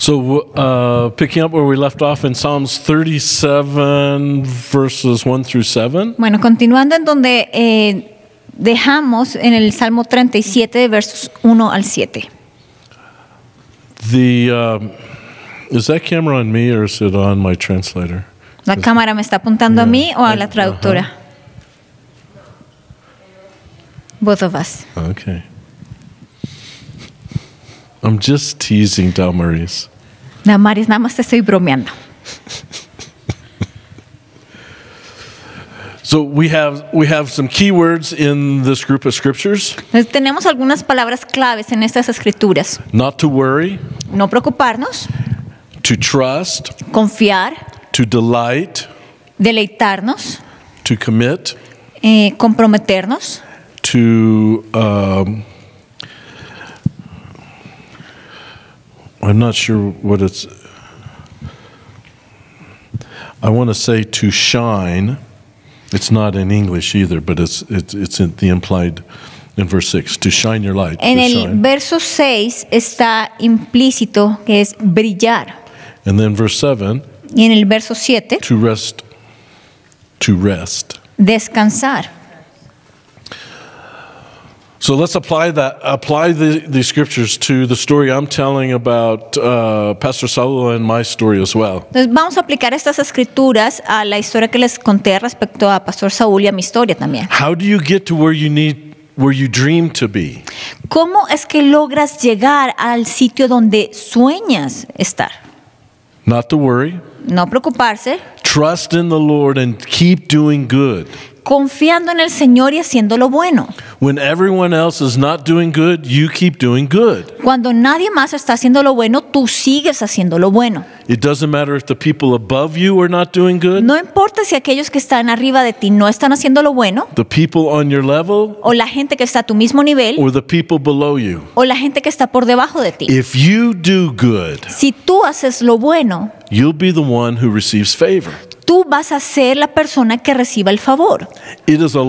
So, uh, picking up where we left off in Psalms 37, verses 1 through 7. Bueno, continuando en donde eh, dejamos en el Salmo 37, versos 1 al 7. The, um, is that camera on me or is it on my translator? La cámara me está apuntando yeah, a mí o a la uh-huh. traductora. Uh -huh. Both of us. Okay. I'm just teasing Damaris. Damaris, nada más te estoy bromeando. So we have we have some keywords in this group of scriptures. Tenemos algunas palabras claves en estas escrituras. Not to worry. No preocuparnos. To trust. Confiar. To delight. Deleitarnos. To commit. Eh, comprometernos. To um, I'm not sure what it's. I want to say to shine. It's not in English either, but it's it's it's in the implied in verse 6, to shine your light. En el shine. verso 6 está implícito que es brillar. And then verse 7, y en el verso 7, to rest to rest. Descansar. So let's apply that apply the, the scriptures to the story I'm telling about uh, Pastor Saulo and my story as well. Entonces vamos a aplicar estas escrituras a la historia que les conté respecto a Pastor Saúl y a mi historia también. How do you get to where you need where you dream to be? ¿Cómo es que logras llegar al sitio donde sueñas estar? Not to worry. No preocuparse. Trust in the Lord and keep doing good. Confiando en el Señor y haciendo lo bueno everyone else is not doing good, you keep doing good. Cuando nadie más está haciendo lo bueno, tú sigues haciendo lo bueno. No importa si aquellos que están arriba de ti no están haciendo lo bueno. people level. O la gente que está a tu mismo nivel. O la gente que está por debajo de ti. Si tú haces lo bueno. Tú vas a ser la persona que reciba el favor. It is a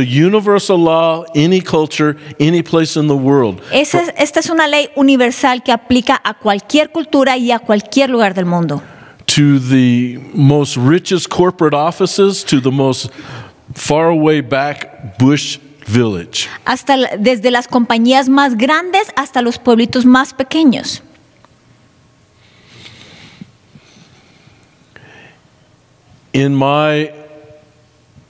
universal law, any culture, any place in the world. Esa es, esta es una ley universal que aplica a cualquier cultura y a cualquier lugar del mundo. To the most richest corporate offices, to the most far away back bush village. Hasta desde las compañías más grandes hasta los pueblitos más pequeños. In my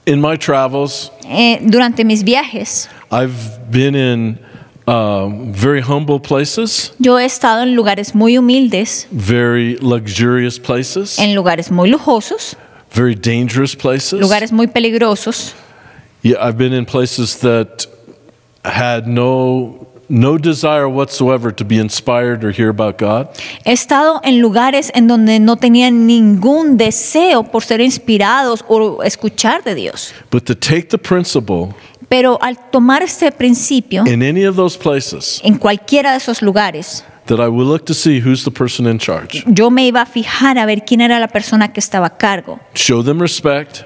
in my travels, eh, durante mis viajes, I've been in uh, very humble places. Yo he estado en lugares muy humildes. Very luxurious places. En lugares muy lujosos. Very dangerous places. Lugares muy peligrosos. Yeah, I've been in places that had no He estado en lugares en donde no tenía ningún deseo por ser inspirados o escuchar de Dios. Pero al tomar este principio en cualquiera de esos lugares Yo me iba a fijar a ver quién era la persona que estaba a cargo. Show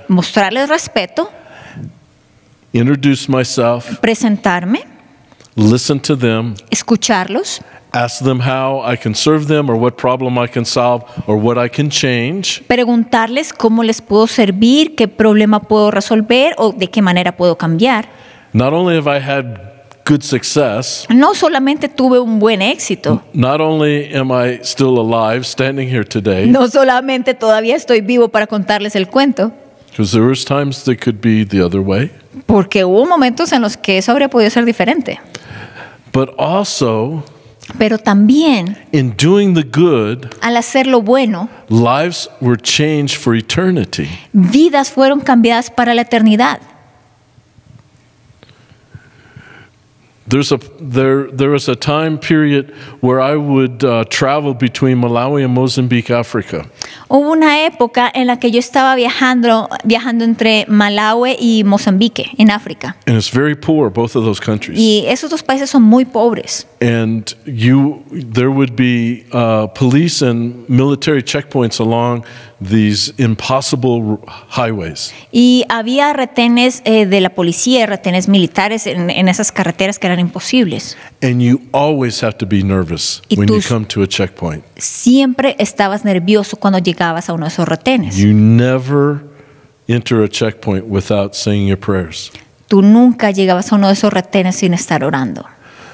Mostrarles respeto. Presentarme listen to them, escucharlos, ask them how I can serve them or what problem I can solve or what I can change, preguntarles cómo les puedo servir, qué problema puedo resolver o de qué manera puedo cambiar. Not only have I had good success, no solamente tuve un buen éxito. Not only am I still alive standing here today. No solamente todavía estoy vivo para contarles el cuento. Because there was times they could be the other way. Porque hubo momentos en los que eso habría podido ser diferente. But also, Pero también, in doing the good, al hacerlo bueno, lives were changed for eternity. vidas fueron cambiadas para la eternidad. There's a, there, there was a time period where I would uh, travel between Malawi and Mozambique, Africa. Hubo una época en la que yo estaba viajando, viajando entre Malawi y Mozambique, en África. both Y esos dos países son muy pobres. you, uh, police military checkpoints along these impossible highways. Y había retenes eh, de la policía, retenes militares en, esas carreteras que eran imposibles. always y when a Siempre estabas nervioso cuando llegabas a uno de esos retenes. Tú nunca llegabas a uno de esos retenes sin estar orando.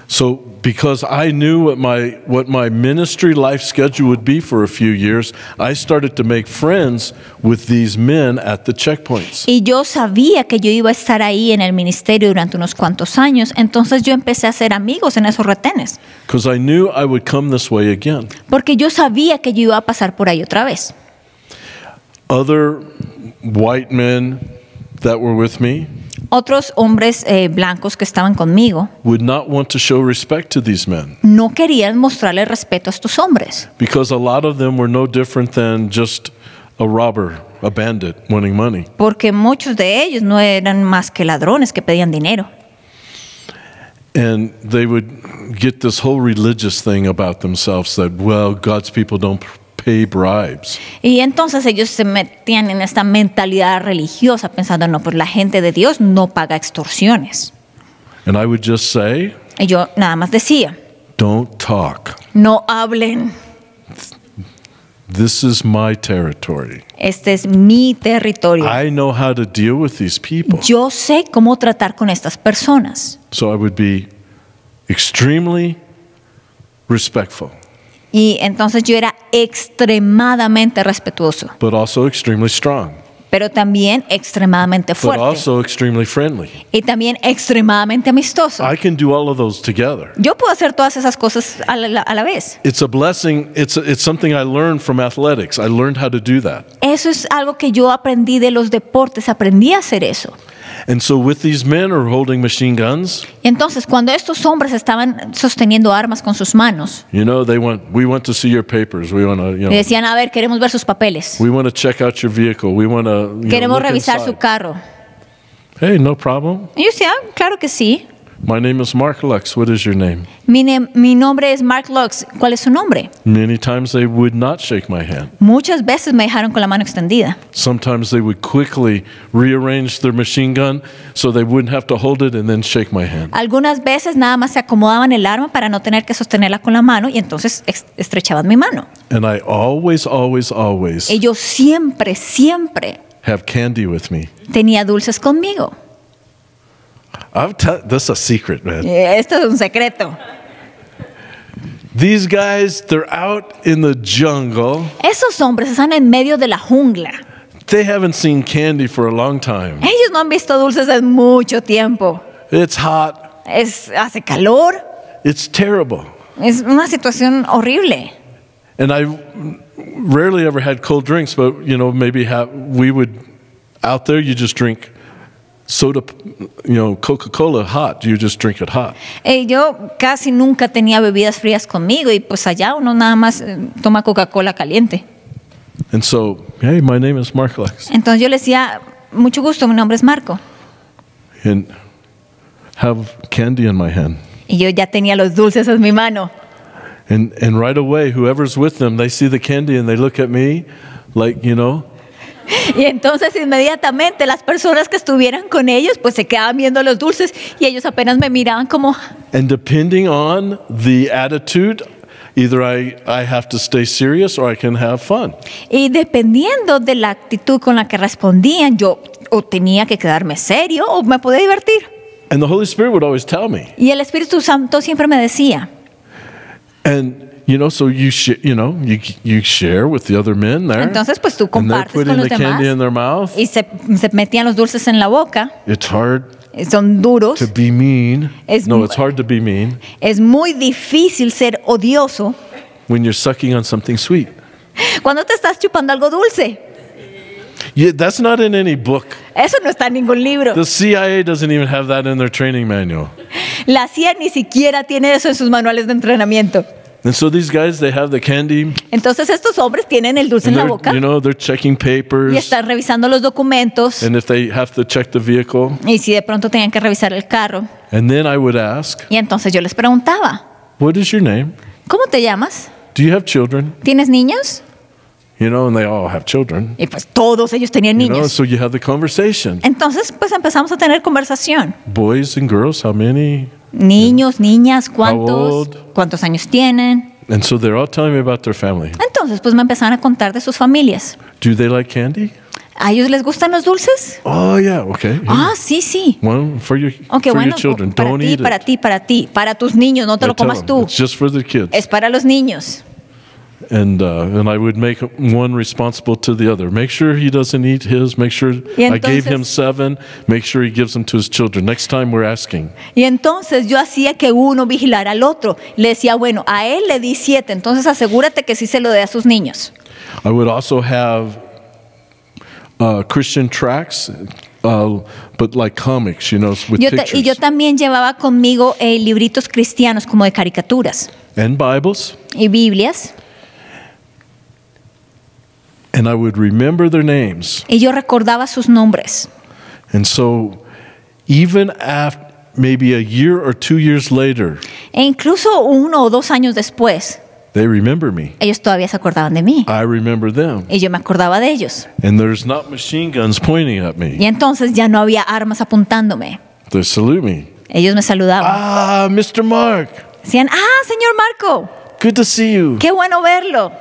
So because I knew what my what my ministry life schedule would be for a few years, I started to make friends with these men at the checkpoints. Y yo sabía que yo iba a estar ahí en el ministerio durante unos cuantos años, entonces yo empecé a hacer amigos en esos retenes. Because I knew I would come this way again. Porque yo sabía que yo iba a pasar por ahí otra vez. Other white men that were with me otros hombres eh, blancos que estaban conmigo would not want to show respect to these men no querían mostrarle respeto a estos hombres because a lot of them were no different than just a robber, a bandit wanting money. Porque muchos de ellos no eran más que ladrones que pedían dinero. And they would get this whole religious thing about themselves that well, God's people don't y entonces ellos se metían en esta mentalidad religiosa pensando, no, pues la gente de Dios no paga extorsiones. y yo nada más decía, No hablen. Este es mi territorio. Yo sé cómo tratar con estas personas. So I would be extremely respectful. Y entonces yo era extremadamente respetuoso. Pero también extremadamente fuerte. Y también extremadamente amistoso. Yo puedo hacer todas esas cosas a la, vez. Eso es algo que yo aprendí de los deportes. Aprendí a hacer eso. And so Entonces, cuando estos hombres estaban sosteniendo armas con sus manos. decían, "A ver, queremos ver sus papeles." Queremos revisar su carro. Hey, no problem. Y decía, ah, "Claro que sí." My name is Mark Lux. What is your name? Mi, mi nombre es Mark Lux. ¿Cuál es su nombre? Many times they would not shake my hand. Muchas veces me dejaron con la mano extendida. Sometimes they would quickly rearrange their machine gun so they wouldn't have to hold it and then shake my hand. Algunas veces nada más se acomodaban el arma para no tener que sostenerla con la mano y entonces estrechaban mi mano. And I always, always, always Ellos siempre, siempre have candy with me. tenía dulces conmigo. i t- this is a secret, man. Esto es un secreto. These guys, they're out in the jungle. Esos hombres están en medio de la jungla. They haven't seen candy for a long time. Ellos no han visto dulces en mucho tiempo. It's hot. Es hace calor. It's terrible. Es una situación horrible. And I rarely ever had cold drinks, but you know maybe have, we would out there you just drink soda, you know, Coca-Cola hot, you just drink it hot. Hey, yo casi nunca tenía bebidas frías conmigo y pues allá uno nada más eh, toma Coca-Cola caliente. And so, hey, my name is Mark Lex. Entonces yo le decía, mucho gusto, mi nombre es Marco. And have candy in my hand. Y yo ya tenía los dulces en mi mano. And and right away, whoever's with them, they see the candy and they look at me like, you know, Y entonces inmediatamente las personas que estuvieran con ellos pues se quedaban viendo los dulces y ellos apenas me miraban como... Y dependiendo de la actitud con la que respondían, yo o tenía que quedarme serio o me podía divertir. Y el Espíritu Santo siempre me decía. You know, so you sh- you know, you, you share with the other men there. Entonces, pues tú compartes con los demás. In their mouth. Y se, se metían los dulces en la boca. It's hard eh, son duros. To be mean. Es, no, it's hard to be mean. Es muy difícil ser odioso. When you're sucking on something sweet. Cuando te estás chupando algo dulce. Yeah, that's not in any book. Eso no está en ningún libro. The CIA doesn't even have that in their training manual. La CIA ni siquiera tiene eso en sus manuales de entrenamiento. And so these guys, they have the candy. Entonces estos hombres tienen el dulce en la boca. You know, they're checking papers. Y están revisando los documentos. And if they have to check the vehicle. Y si de pronto tenían que revisar el carro. And then I would ask. Y entonces yo les preguntaba. What is your name? ¿Cómo te llamas? Do you have children? ¿Tienes niños? You know, and they all have children. Y pues todos ellos tenían niños. You know, so you have the conversation. Entonces, pues empezamos a tener conversación. Boys and girls, how many? Niños, niñas, cuántos, cuántos años tienen. And so they're all telling me about their family. Entonces, pues me empezaron a contar de sus familias. Do they like candy? ¿A ellos les gustan los dulces? Oh, yeah, okay. Ah, sí, sí. One for your, okay, for bueno, your children. Para Don't ti, eat para it. ti, para ti, para tus niños, no te lo comas em, tú. It's just for the kids. Es para los niños and uh, and I would make one responsible to the other. Make sure he doesn't eat his. Make sure entonces, I gave him seven. Make sure he gives them to his children. Next time we're asking. Y entonces yo hacía que uno vigilara al otro. Le decía, bueno, a él le di siete. Entonces asegúrate que sí se lo dé a sus niños. I would also have uh, Christian tracts. Uh, but like comics, you know, with yo pictures. y yo también llevaba conmigo eh, libritos cristianos como de caricaturas. And Bibles. Y Biblias. And Y yo recordaba sus nombres. e incluso uno o dos años después, Ellos todavía se acordaban de mí. Y yo me acordaba de ellos. Y entonces ya no había armas apuntándome. Ellos me saludaban. Ah, ah, señor Marco. Good to see you. Qué bueno verlo.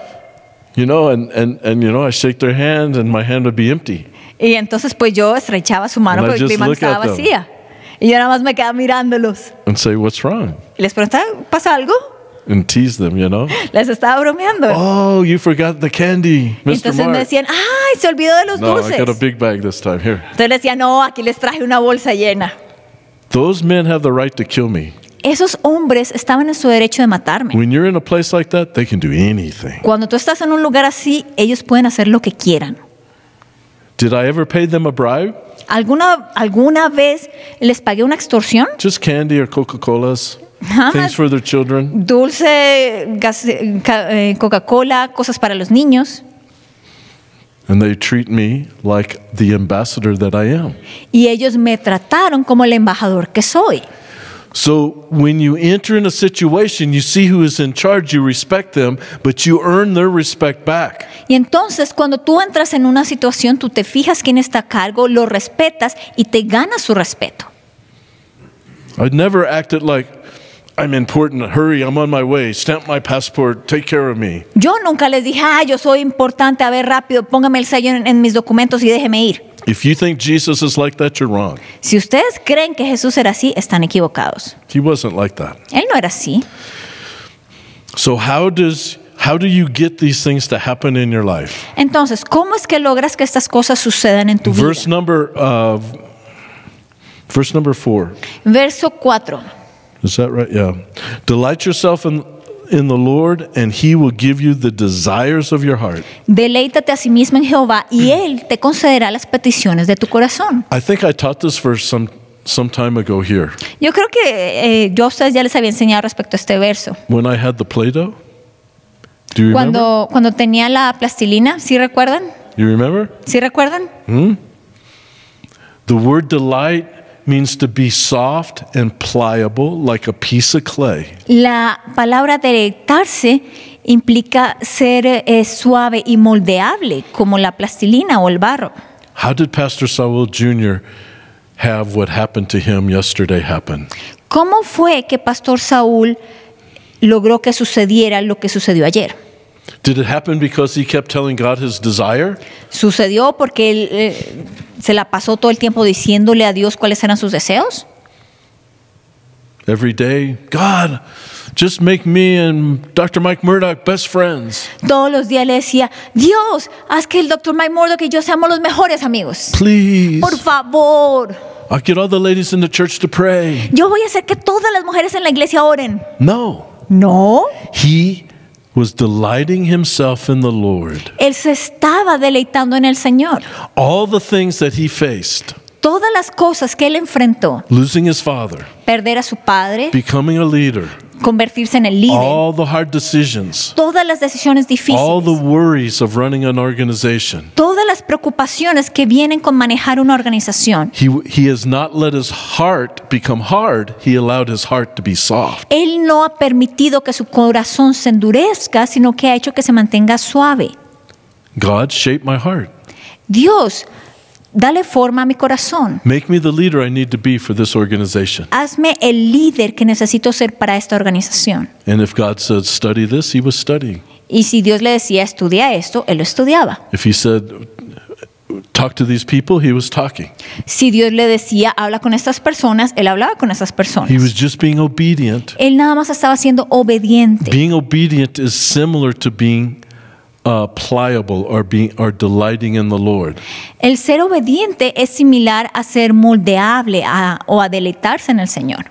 You know, and, and, and you know, I shake their hand and my hand would be empty. Y entonces pues yo estrechaba su mano porque mi mano estaba vacía. Y yo nada más me quedaba mirándolos. And say, What's wrong? Y les preguntaba, ¿pasa algo? and tease them, you know. Les estaba bromeando. Oh, you forgot the candy, Mr. Entonces Mark. me decían, ay, se olvidó de los no, dulces. I got a big bag this time. Here. Entonces les decía, no, aquí les traje una bolsa llena. Those men have the right to kill me. esos hombres estaban en su derecho de matarme. Cuando tú estás en un lugar así, ellos pueden hacer lo que quieran. ¿Alguna, ¿Alguna vez les pagué una extorsión? candy coca Dulce, eh, eh, Coca-Cola, cosas para los niños. Y ellos me trataron como el embajador que soy situation, Y entonces cuando tú entras en una situación, tú te fijas quién está a cargo, lo respetas y te ganas su respeto. Yo nunca les dije, "Ah, yo soy importante, a ver rápido, póngame el sello en mis documentos y déjeme ir." If you think Jesus is like that, you're wrong. Si ustedes creen que Jesús era así, están equivocados. He wasn't like that. Él no era así. So how does how do you get these things to happen in your life? Entonces, ¿cómo es que logras que estas cosas sucedan en tu verse Number, uh, verse number 4. Verso 4. Is that right? Yeah. Delight yourself in in the Lord and he will give you the desires of your heart. Deleítate a sí mismo en Jehová y mm. él te concederá las peticiones de tu corazón. I think I taught this verse some some time ago here. Yo creo que eh, yo a ustedes ya les había enseñado respecto a este verso. When I had the Play-Doh? Do you cuando remember? cuando tenía la plastilina, ¿sí recuerdan? You remember? ¿Sí recuerdan? Hmm? The word delight La palabra deleitarse implica ser eh, suave y moldeable como la plastilina o el barro. How did Pastor Saul Jr. have what happened to him yesterday happen? ¿Cómo fue que Pastor Saúl logró que sucediera lo que sucedió ayer? ¿Sucedió porque él eh, se la pasó todo el tiempo diciéndole a Dios cuáles eran sus deseos? Every day, God, just make me and Dr. Mike best friends. Todos los días le decía, Dios, haz que el Dr. Mike Murdoch y yo seamos los mejores amigos. Please. Por favor. I get all the ladies in the church to pray. Yo voy a hacer que todas las mujeres en la iglesia oren. No. No. He was delighting himself in the Lord. Él se estaba deleitando en el Señor. All the things that he faced. Todas las cosas que él enfrentó. Losing his father. Perder a su padre. Becoming a leader. convertirse en el líder. Todas las decisiones difíciles. Todas las preocupaciones que vienen con manejar una organización. Él no ha permitido que su corazón se endurezca, sino que ha hecho que se mantenga suave. God Dios Dale forma a mi corazón. Hazme el líder que necesito ser para esta organización. Y si Dios le decía estudia esto, él lo estudiaba. Si Dios le decía habla con estas personas, él hablaba con estas personas. Él nada más estaba siendo obediente. Being obedient is similar to being uh, pliable or, being, or delighting in the Lord. El ser obediente es similar a ser moldeable a, o a deleitarse en el Señor.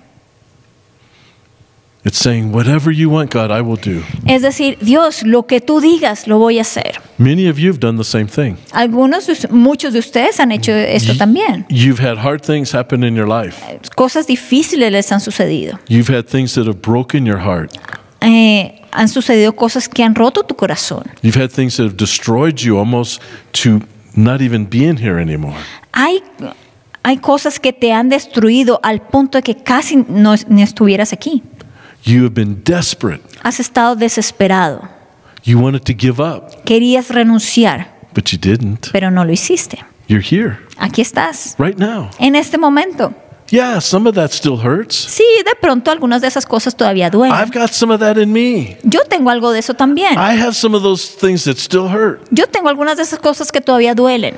It's saying, whatever you want, God, I will do. Es decir, Dios, lo que tú digas, lo voy a hacer. Many of you have done the same thing. Algunos, muchos de ustedes han hecho esto y, también. You've had hard things happen in your life. Cosas difíciles les han sucedido. You've had things that have broken your heart. Eh, han sucedido cosas que han roto tu corazón. had things that have destroyed you almost to not even here anymore. Hay hay cosas que te han destruido al punto de que casi no, ni estuvieras aquí. You have been desperate. Has estado desesperado. You wanted to give up. Querías renunciar. But you didn't. Pero no lo hiciste. You're here. Aquí estás. Right now. En este momento. Yeah, Sí, de pronto algunas de esas cosas todavía duelen. Yo tengo algo de eso también. Yo tengo algunas de esas cosas que todavía duelen.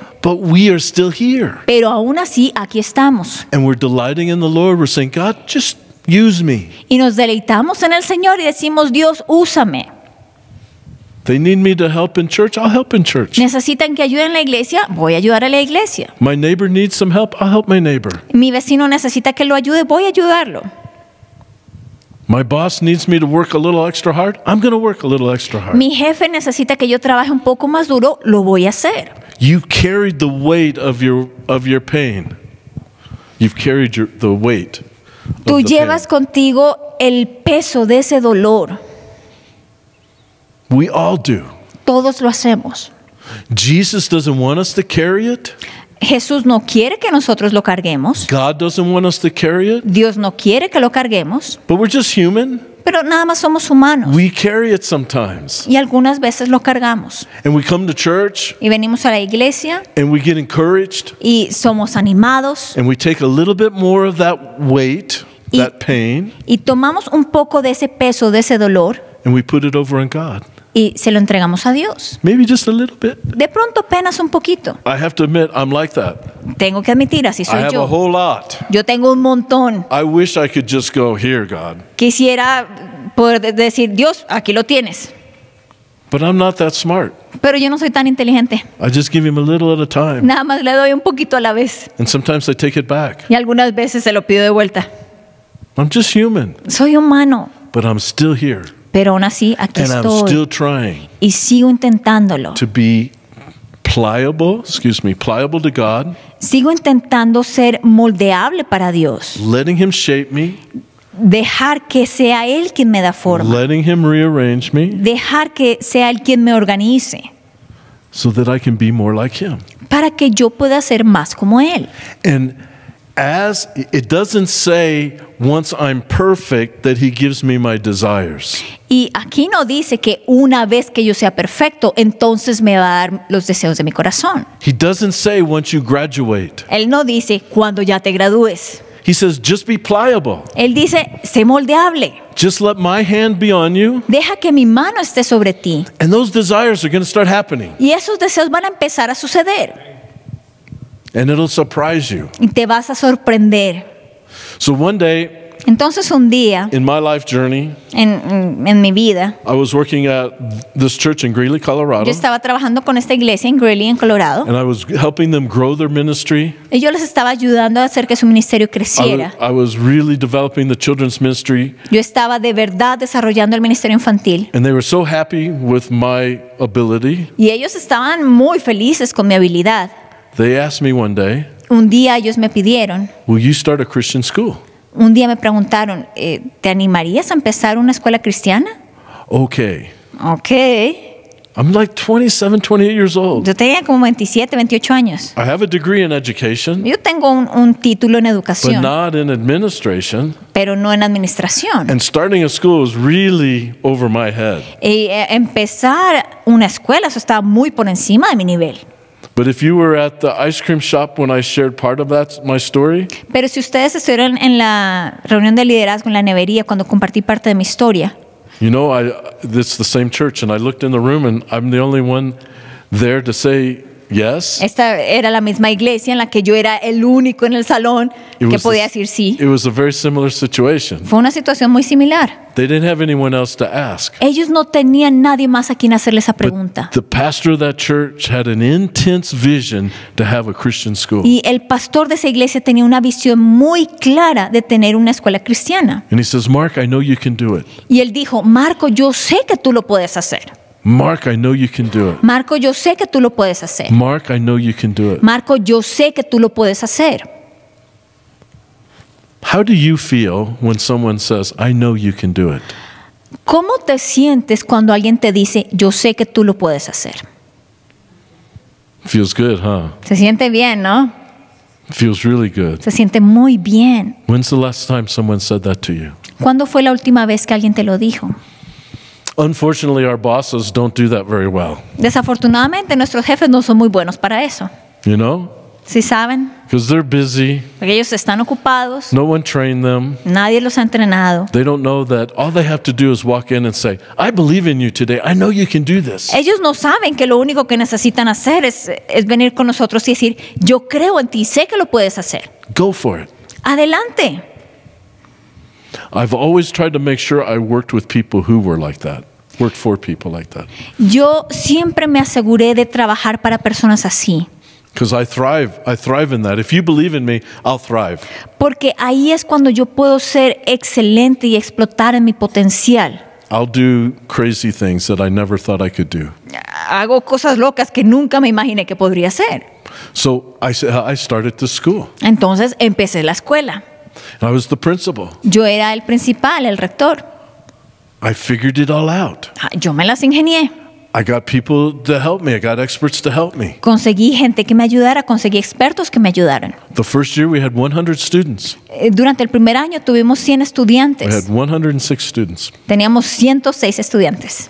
Pero aún así aquí estamos. Y nos deleitamos en el Señor y decimos, Dios, úsame. They need me to help in church, I'll help in church. Necesitan que ayude en la iglesia, voy a ayudar a la iglesia. My neighbor needs some help, I'll help my neighbor. Mi vecino necesita que lo ayude, voy a ayudarlo. My boss needs me to work a little extra hard. I'm going to work a little extra hard. Mi jefe necesita que yo trabaje un poco más duro, lo voy a hacer. You carried the weight of your of your pain. You've carried your, the weight. Tú llevas contigo el peso de ese dolor. We all do. Todos lo hacemos. Jesus doesn't want us to carry it. Jesús no quiere que nosotros lo carguemos. God doesn't want us to carry it. Dios no quiere que lo carguemos. But we're just human. Pero nada más somos humanos. We carry it sometimes. Y algunas veces lo cargamos. And we come to church. Y venimos a la iglesia. And we get encouraged. Y somos animados. And we take a little bit more of that weight, y, that pain. Y tomamos un poco de ese peso, de ese dolor. And we put it over on God. y se lo entregamos a Dios. De pronto apenas un poquito. Tengo que admitir, así soy yo. Yo tengo un montón. Quisiera poder decir, Dios, aquí lo tienes. Pero yo no soy tan inteligente. Nada más le doy un poquito a la vez. Y algunas veces se lo pido de vuelta. Soy humano. Pero I'm still here. Pero aún así, aquí estoy. y sigo intentándolo. Sigo intentando ser moldeable para Dios. Letting him shape me. Dejar que sea Él quien me da forma. Letting him rearrange me. Dejar que sea Él quien me organice. So that I can be more like him. Para que yo pueda ser más como Él. And as it doesn't say once I'm perfect that he gives me my desires. Y aquí no dice que una vez que yo sea perfecto, entonces me va a dar los deseos de mi corazón. He doesn't say once you graduate. Él no dice cuando ya te gradúes. He says just be pliable. Él dice sé moldeable. Just let my hand be on you. Deja que mi mano esté sobre ti. And those desires are going to start happening. Y esos deseos van a empezar a suceder. And it'll surprise you. Y te vas a sorprender. So one day, Entonces un día, in my life journey, en, en mi vida, I was working at this church in Greeley, Colorado. Yo estaba trabajando con esta iglesia en Greeley, en Colorado. And I was helping them grow their ministry. Y yo les estaba ayudando a hacer que su ministerio creciera. I I was really developing the children's ministry. Yo estaba de verdad desarrollando el ministerio infantil. And they were so happy with my ability. Y ellos estaban muy felices con mi habilidad. They asked me one day, un día ellos me pidieron, Will you start a Christian school? un día me preguntaron, eh, ¿te animarías a empezar una escuela cristiana? Okay. Okay. I'm like 27, 28 years old. Yo tenía como 27, 28 años. I have a degree in education, Yo tengo un, un título en educación. but not in administration. pero no en administración. And starting a school was really over my head. Y eh, empezar una escuela, eso estaba muy por encima de mi nivel. But if you were at the ice cream shop when I shared part of that my story, Pero si ustedes estuvieron en la reunión de liderazgo en la nevería cuando compartí parte de mi historia, you know, I it's the same church, and I looked in the room, and I'm the only one there to say esta era la misma iglesia en la que yo era el único en el salón que podía decir sí. Fue una situación muy similar. Ellos no tenían nadie más a quien hacerle esa pregunta. Y el pastor de esa iglesia tenía una visión muy clara de tener una escuela cristiana. Y él dijo, "Marco, yo sé que tú lo puedes hacer." Mark, I know you can do it. Marco, yo sé que tú lo puedes hacer. Mark, I know you can do it. Marco, yo sé que tú lo puedes hacer. How do you feel when someone says, I know you can do it? ¿Cómo te sientes cuando alguien te dice, yo sé que tú lo puedes hacer? Feels good, huh? Se siente bien, ¿no? Feels really good. Se siente muy bien. When's the last time someone said that to you? ¿Cuándo fue la última vez que alguien te lo dijo? Unfortunately, our bosses don't do that very well. Desafortunadamente, nuestros jefes no son muy buenos para eso. You know? ¿Sí saben? Because they're busy. Porque ellos están ocupados. No one trained them. Nadie los ha entrenado. They don't know that all they have to do is walk in and say, "I believe in you today. I know you can do this." Ellos no saben que lo único que necesitan hacer es, es venir con nosotros y decir, "Yo creo en ti, sé que lo puedes hacer." Go for it. Adelante. I've always tried to make sure I worked with people who were like that. Worked for people like that. Yo siempre me aseguré de trabajar para personas así. Because I thrive, I thrive in that. If you believe in me, I'll thrive. Porque ahí es cuando yo puedo ser excelente y explotar en mi potencial. I'll do crazy things that I never thought I could do. Hago cosas locas que nunca me imaginé que podría hacer. So I, I started to school. Entonces empecé la escuela. Yo era el principal, el rector. I figured it all out. Ah, yo me las ingenié. I got people to help me. I got experts to help me. Conseguí gente que me ayudara, conseguí expertos que me ayudaran. The first year we had 100 students. Eh, durante el primer año tuvimos 100 estudiantes. We had 106 students. Teníamos 106 estudiantes.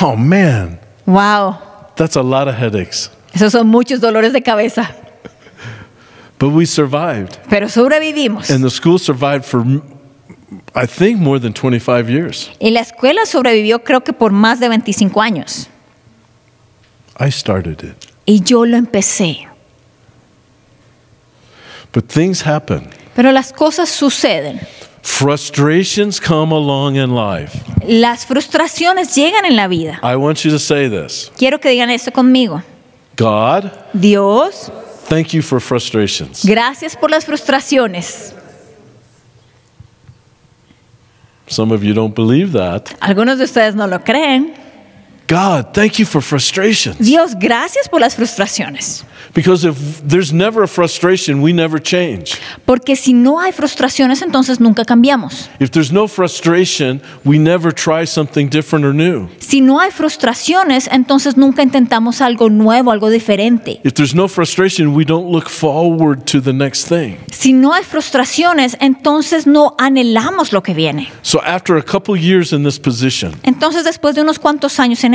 Oh man. Wow. That's a lot of headaches. Esos son muchos dolores de cabeza. But we survived. Pero sobrevivimos. And the school survived for I think more than 25 years. Y la escuela sobrevivió creo que por más de 25 años. I started it. Y yo lo empecé. But things happen. Pero las cosas suceden. Frustrations come along in life. Las frustraciones llegan en la vida. I want you to say this. Quiero que digan esto conmigo. God, Dios Thank you for frustrations. Gracias por las frustraciones. Some of you don't believe that. Algunos de ustedes no lo creen. God, thank you for frustrations. Dios, gracias por las frustraciones. Because if there's never a frustration, we never change. Porque si no hay frustraciones, entonces nunca cambiamos. If there's no frustration, we never try something different or new. Si no hay frustraciones, entonces nunca intentamos algo nuevo, algo diferente. If there's no frustration, we don't look forward to the next thing. Si no hay frustraciones, entonces no anhelamos lo que viene. So after a couple years in this position. Entonces después de unos cuantos años en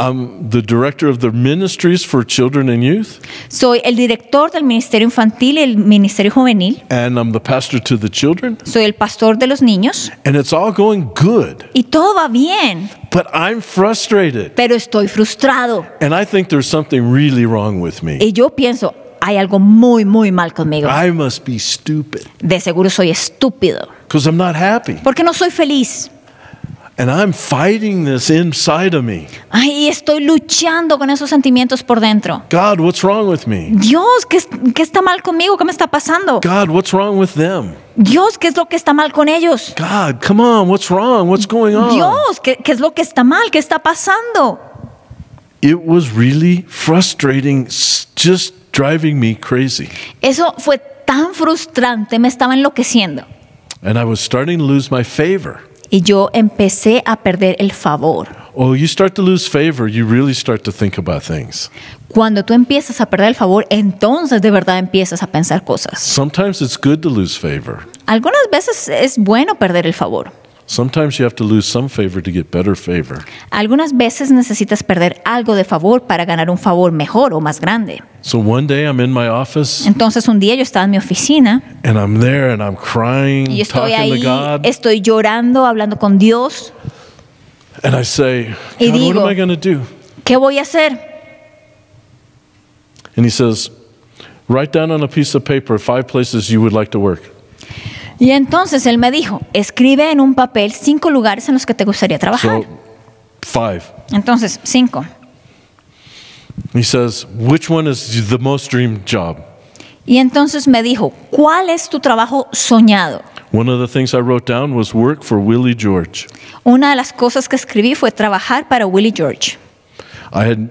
I'm the director of the ministries for children and youth. Soy el director del ministerio infantil y el ministerio juvenil. And I'm the pastor to the children. Soy el pastor de los niños. And it's all going good. Y todo va bien. But I'm frustrated. Pero estoy frustrado. And I think there's something really wrong with me. Y yo pienso, hay algo muy muy mal conmigo. I must be stupid. De seguro soy estúpido. Because I'm not happy. Porque no soy feliz. And I'm fighting this inside of me. Ay, estoy luchando con esos sentimientos por dentro. God, what's wrong with me? Dios, ¿qué, qué está mal conmigo? ¿Qué me está pasando? God, what's wrong with them? Dios, ¿qué es lo que está mal con ellos? God, come on, what's wrong? What's going on? Dios, ¿qué, qué es lo que está mal? ¿Qué está pasando? It was really frustrating, just driving me crazy. Eso fue tan frustrante, me estaba enloqueciendo. And I was starting to lose my favor. y yo empecé a perder el favor. Cuando tú empiezas a perder el favor, entonces de verdad empiezas a pensar cosas. Algunas veces es bueno perder el favor. Algunas veces necesitas perder algo de favor para ganar un favor mejor o más grande. Entonces un día yo estaba en mi oficina. y estoy ahí, estoy llorando, hablando con Dios. y digo, ¿qué voy a hacer? Y entonces él me dijo, escribe en un papel cinco lugares en los que te gustaría trabajar. Entonces, cinco. Y entonces me dijo, ¿cuál es tu trabajo soñado? One of the things I wrote down was work for Willie George. Una de las cosas que escribí fue trabajar para Willie George. I had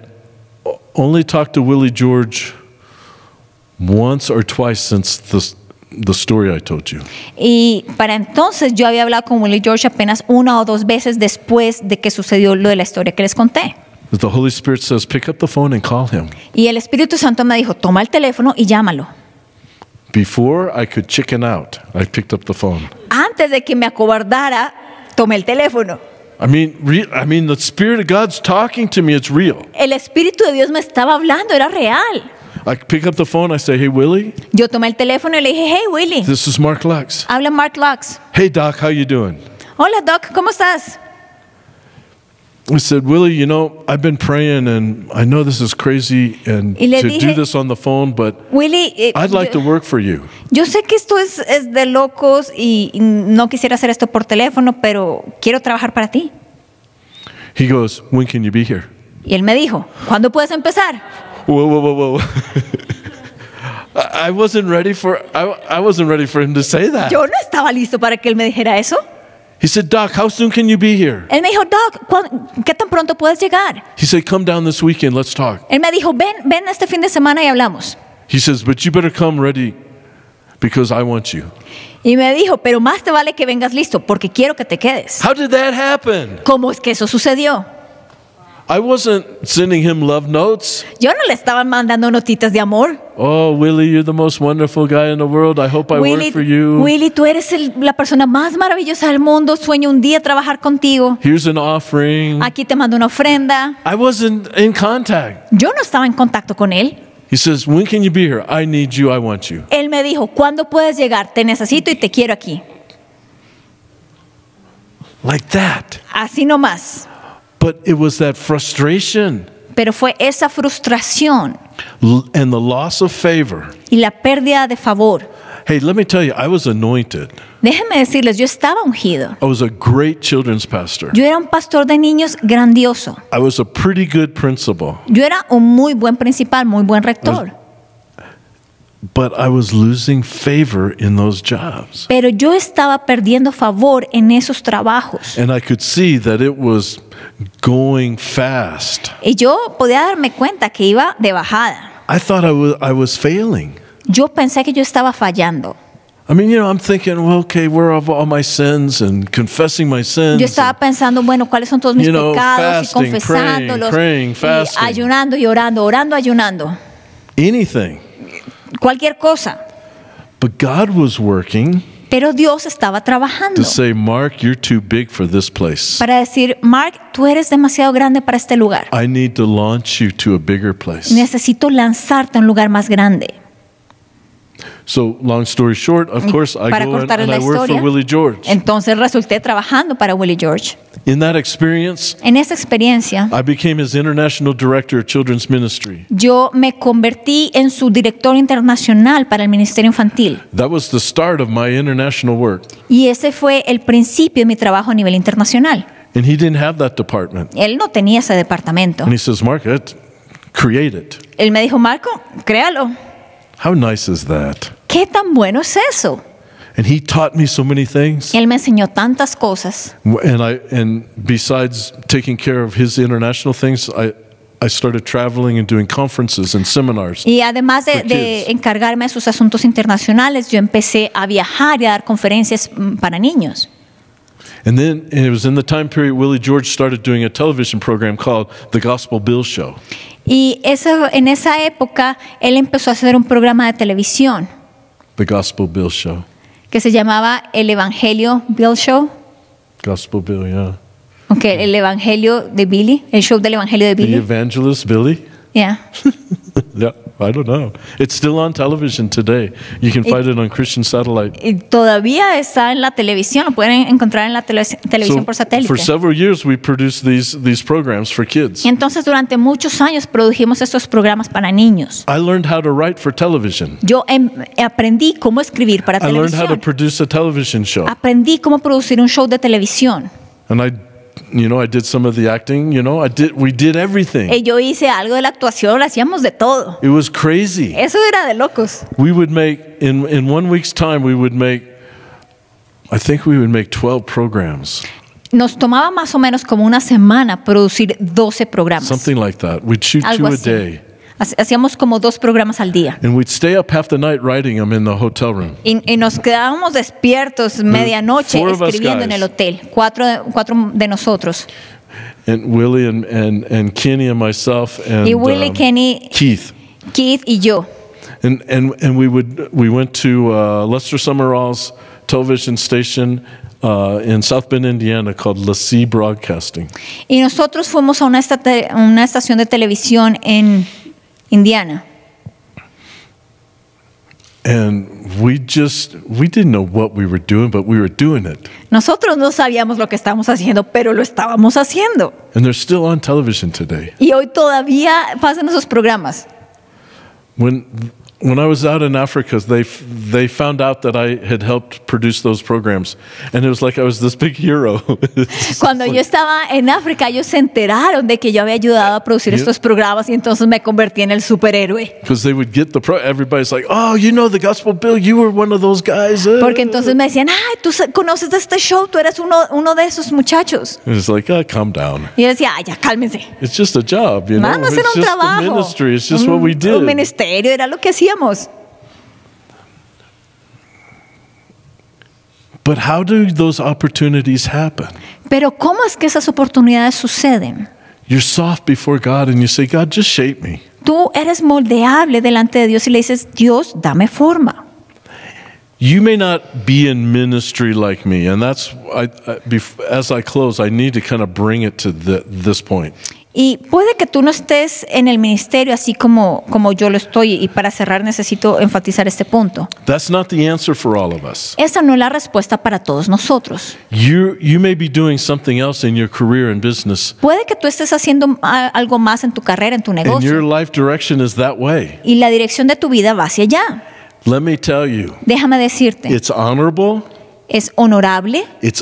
only talked to Willie George once or twice since the the story I told you. Y para entonces yo había hablado con Willie George apenas una o dos veces después de que sucedió lo de la historia que les conté. The Holy Spirit says, Pick up the phone and call him. Y el Espíritu Santo me dijo, toma el teléfono y llámalo. Before I could chicken out, I picked up the phone. Antes de que me acobardara, tomé el teléfono. I mean, re- I mean, the Spirit of God's talking to me. It's real. El Espíritu de Dios me estaba hablando, era real. I pick up the phone. I say, "Hey, Willie." Yo tomé el teléfono y le dije, hey Willy, This is Mark Lux. habla Mark Lux. Hey, Doc, how you doing? Hola Doc, ¿cómo estás? I said, Willie, you know, I've been praying and I know this is crazy and to dije, do this on the phone, but Willie, eh, I'd like yo, to work for you. Yo sé que esto es, es de locos y, y no quisiera hacer esto por teléfono, pero quiero trabajar para ti. He goes, when can you be here? Y él me dijo, ¿cuándo puedes empezar? Whoa, whoa, whoa, whoa. I wasn't ready for I, I wasn't ready for him to say that. Yo no estaba listo para que él me dijera eso. He said, Doc, how soon can you be here? Él me dijo, Doc, ¿qué tan pronto puedes llegar? He said, come down this weekend, let's talk. Él me dijo, ven, ven este fin de semana y hablamos. He says, but you better come ready because I want you. Y me dijo, pero más te vale que vengas listo porque quiero que te quedes. How did that happen? ¿Cómo es que eso sucedió? Yo no le estaba mandando notitas de amor. Oh, Willie, Willy, tú eres la persona más maravillosa del mundo. Sueño un día trabajar contigo. Aquí te mando una ofrenda. Yo no estaba en contacto con él. Él me dijo, "¿Cuándo puedes llegar? Te necesito y te quiero aquí." Like that. Así nomás. But it was that frustration. Pero fue esa frustración. And the loss of favor. Y la pérdida de favor. Hey, let me tell you, I was anointed. Déjenme decirles, yo estaba ungido. I was a great children's pastor. Yo era un pastor de niños grandioso. I was a pretty good principal. Yo era un muy buen principal, muy buen rector. But I was losing favor in those jobs. Pero yo estaba perdiendo favor en esos trabajos. And I could see that it was going fast. Y yo podía darme cuenta que iba de bajada. I thought I was, I was failing. Yo pensé que yo estaba fallando. I mean, you know, I'm thinking, well, okay, where are all my sins and confessing my sins? Yo estaba pensando, bueno, ¿cuáles son todos mis you know, pecados fasting, y confesándolos, praying, praying, fasting. Y ayunando y orando, orando, ayunando. Anything. Cualquier cosa. But God was working. Pero Dios estaba trabajando. Para decir, Mark, tú eres demasiado grande para este lugar. Necesito lanzarte a un lugar más grande. So, long story short, of course, I go and, and I work for Willie George. Entonces resulté trabajando para Willie George. In that experience, en esa experiencia, I became his international director of children's ministry. Yo me convertí en su director internacional para el ministerio infantil. That was the start of my international work. Y ese fue el principio de mi trabajo a nivel internacional. And he didn't have that department. Él no tenía ese departamento. And he says, Mark, create it. Él me dijo, Marco, créalo. How nice is that? ¿Qué tan bueno es eso? And he taught me so many things. Él me enseñó tantas cosas. And I and besides taking care of his international things, I I started traveling and doing conferences and seminars. Y además de, de, encargarme de sus asuntos internacionales, yo empecé a viajar y a dar conferencias mm, para niños. And then and it was in the time period Willie George started doing a television program called The Gospel Bill Show. Y eso, en esa época él empezó a hacer un programa de televisión. The Gospel Bill Show. Que se llamaba El Evangelio Bill Show. Gospel Bill, yeah. Okay, el Evangelio de Billy, el show del Evangelio de Billy. The Evangelist Billy. Yeah. yeah. I don't know. It's still on television today. You can find it on Christian satellite. todavía está en la televisión. Lo pueden encontrar en la tele televisión so, por satélite. For several years we produced these these programs for kids. Y entonces durante muchos años produjimos estos programas para niños. I learned how to write for television. Yo em aprendí cómo escribir para I televisión. I learned how to produce a television show. Aprendí cómo producir un show de televisión. And I you know, I did some of the acting, you know, I did, we did everything. Eh, yo hice algo de la actuación, hacíamos de todo. It was crazy. Eso era de locos. We would make, in, in one week's time, we would make, I think we would make 12 programs. Nos tomaba más o menos como una semana producir 12 programas. Something like that. We'd shoot algo two así. a day. Hacíamos como dos programas al día. And we'd stay up half the night writing them in the hotel room. Y, y nos quedábamos despiertos medianoche escribiendo en el hotel. Cuatro, de, cuatro de nosotros. And Willie and, and, and Kenny and myself and y Willie, um, Kenny, Keith. Keith y yo. And, and, and we, would, we went to uh, Lester Summerall's television station Uh, in South Bend, Indiana, called Lassie Broadcasting. Y nosotros fuimos a una, esta una estación de televisión en Indiana. And we just we didn't know what we were doing, but we were doing it. Nosotros no sabíamos lo que estábamos haciendo, pero lo estábamos haciendo. And they're still on television today. Y hoy todavía pasan esos programas. When when I was out in Africa, they, they found out that I had helped produce those programs. And it was like I was this big hero. Cuando like, yo estaba en África, ellos se enteraron de que yo había ayudado a producir yeah. estos programas y entonces me convertí en el superhéroe. Because they would get the pro everybody's like, "Oh, you know the Gospel Bill, you were one of those guys." Porque entonces me decían, "Ah, tú conoces de este show, tú eres uno uno de esos muchachos." And it's like, "Ah, oh, calm down." Y yo decía, "Ay, ya cálmense." It's just a job, you know. Vamos a hacer un trabajo. Ministry, it's just un, what we did. Un ministerio era lo que hacía hacíamos. But how do those opportunities happen? Pero ¿cómo es que esas oportunidades suceden? You're soft before God and you say, God, just shape me. Tú eres moldeable delante de Dios y le dices, Dios, dame forma. You may not be in ministry like me, and that's I, I, as I close, I need to kind of bring it to the, this point. Y puede que tú no estés en el ministerio así como, como yo lo estoy. Y para cerrar necesito enfatizar este punto. Esa no es la respuesta para todos nosotros. Puede que tú estés haciendo algo más en tu carrera, en tu negocio. Y la dirección de tu vida va hacia allá. Déjame decirte. It's honorable, es honorable. It's